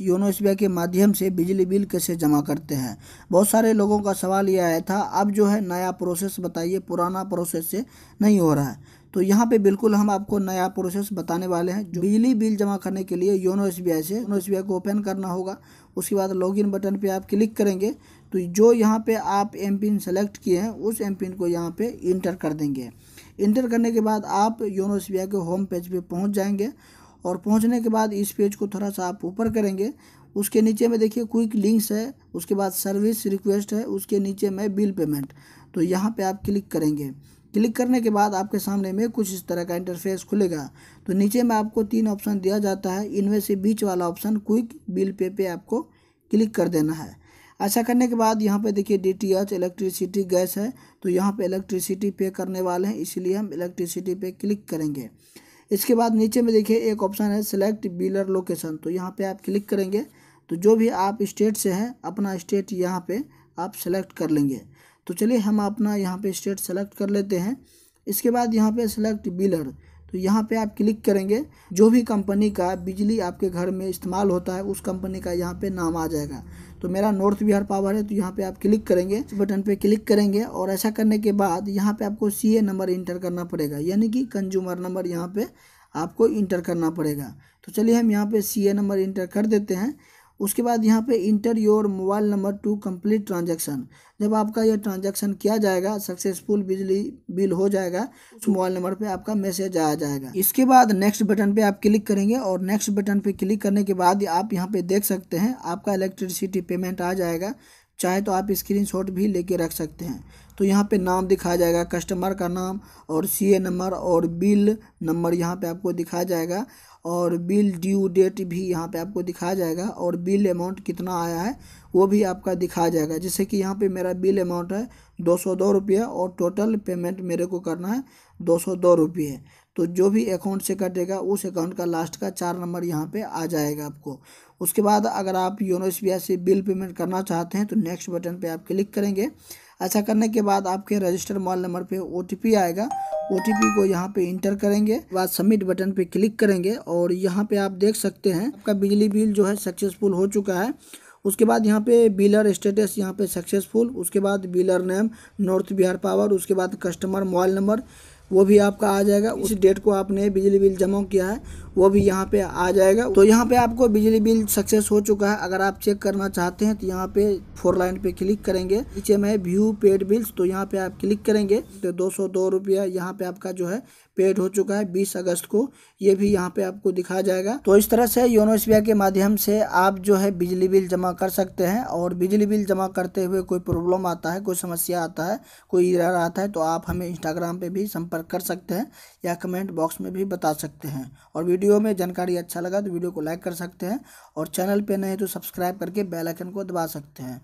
YONO S के माध्यम से बिजली बिल कैसे जमा करते हैं बहुत सारे लोगों का सवाल यह आया था अब जो है नया प्रोसेस बताइए पुराना प्रोसेस से नहीं हो रहा है तो यहाँ पे बिल्कुल हम आपको नया प्रोसेस बताने वाले हैं बिजली बिल जमा करने के लिए योनो एस से योनो एस को ओपन करना होगा उसके बाद लॉगिन बटन पे आप क्लिक करेंगे तो जो यहाँ पे आप एम पिन सेलेक्ट किए हैं उस एम पिन को यहाँ पे इंटर कर देंगे इंटर करने के बाद आप योनो एस के होम पेज पे पहुँच जाएंगे और पहुंचने के बाद इस पेज को थोड़ा सा आप ऊपर करेंगे उसके नीचे में देखिए क्विक लिंक्स है उसके बाद सर्विस रिक्वेस्ट है उसके नीचे में बिल पेमेंट तो यहाँ पे आप क्लिक करेंगे क्लिक करने के बाद आपके सामने में कुछ इस तरह का इंटरफेस खुलेगा तो नीचे में आपको तीन ऑप्शन दिया जाता है इनमें से बीच वाला ऑप्शन क्विक बिल पे पे आपको क्लिक कर देना है ऐसा करने के बाद यहाँ पे देखिए D T H electricity gas है तो यहाँ पे इलेक्ट्रिसिटी पे करने वाले हैं इसलिए हम इलेक्ट्रिसिटी पे क्लिक करेंगे इसके बाद नीचे में देखिए एक ऑप्शन है सेलेक्ट बिलर लोकेशन तो यहाँ पे आप क्लिक करेंगे तो जो भी आप स्टेट से हैं अपना स्टेट यहाँ पे आप सेलेक्ट कर लेंगे तो चलिए हम अपना यहाँ पे स्टेट सेलेक्ट कर लेते हैं इसके बाद यहाँ पे सेलेक्ट बिलर तो यहाँ पे आप क्लिक करेंगे जो भी कंपनी का बिजली आपके घर में इस्तेमाल होता है उस कंपनी का यहाँ पे नाम आ जाएगा तो मेरा नॉर्थ बिहार पावर है तो यहाँ पे आप क्लिक करेंगे इस बटन पे क्लिक करेंगे और ऐसा करने के बाद यहाँ पे आपको सी नंबर इंटर करना पड़ेगा यानी कि कंज्यूमर नंबर यहाँ पर आपको इंटर करना पड़ेगा तो चलिए हम यहाँ पर सी नंबर इंटर कर देते हैं उसके बाद यहाँ पे enter your mobile number to complete transaction जब आपका यह ट्रांजैक्शन किया जाएगा सक्सेसफुल बिजली बिल हो जाएगा उस मोबाइल नंबर पे आपका मैसेज आ जाएगा इसके बाद नेक्स्ट बटन पे आप क्लिक करेंगे और नेक्स्ट बटन पे क्लिक करने के बाद आप यहाँ पे देख सकते हैं आपका इलेक्ट्रिसिटी पेमेंट आ जाएगा चाहे तो आप स्क्रीन भी लेके रख सकते हैं तो यहाँ पे नाम दिखाया जाएगा कस्टमर का नाम और सी नंबर और बिल नंबर यहाँ पे आपको दिखाया जाएगा और बिल ड्यू डेट भी यहाँ पे आपको दिखाया जाएगा और बिल अमाउंट कितना आया है वो भी आपका दिखाया जाएगा जैसे कि यहाँ पे मेरा बिल अमाउंट है दो सौ दो रुपये और टोटल पेमेंट मेरे को करना है दो सौ दो रुपये तो जो भी अकाउंट से कटेगा उस अकाउंट का लास्ट का चार नंबर यहाँ पे आ जाएगा आपको उसके बाद अगर आप योनो एस से बिल पेमेंट करना चाहते हैं तो नेक्स्ट बटन पर आप क्लिक करेंगे ऐसा करने के बाद आपके रजिस्टर मोबाइल नंबर पे ओ आएगा ओटीपी को यहाँ पे इंटर करेंगे बाद सबमिट बटन पे क्लिक करेंगे और यहाँ पे आप देख सकते हैं आपका बिजली बिल जो है सक्सेसफुल हो चुका है उसके बाद यहाँ पे बिलर स्टेटस यहाँ पे सक्सेसफुल उसके बाद biller name north Bihar power उसके बाद कस्टमर मोबाइल नंबर वो भी आपका आ जाएगा उस डेट को आपने बिजली बिल जमा किया है वो भी यहाँ पे आ जाएगा तो यहाँ पे आपको बिजली बिल सक्सेस हो चुका है अगर आप चेक करना चाहते हैं तो यहाँ पे फोर लाइन पे क्लिक करेंगे नीचे में व्यू पेड बिल्स तो यहाँ पे आप क्लिक करेंगे तो दो सौ दो रुपया यहाँ पे आपका जो है पेड हो चुका है बीस अगस्त को ये भी यहाँ पे आपको दिखा जाएगा तो इस तरह से योनो एस के माध्यम से आप जो है बिजली बिल जमा कर सकते हैं और बिजली बिल जमा करते हुए कोई प्रॉब्लम आता है कोई समस्या आता है कोई इरर आता है तो आप हमें इंस्टाग्राम पे भी संपर्क कर सकते हैं या कमेंट बॉक्स में भी बता सकते हैं और वीडियो वीडियो में जानकारी अच्छा लगा तो वीडियो को लाइक कर सकते हैं और चैनल पे नए तो सब्सक्राइब करके बेल आइकन को दबा सकते हैं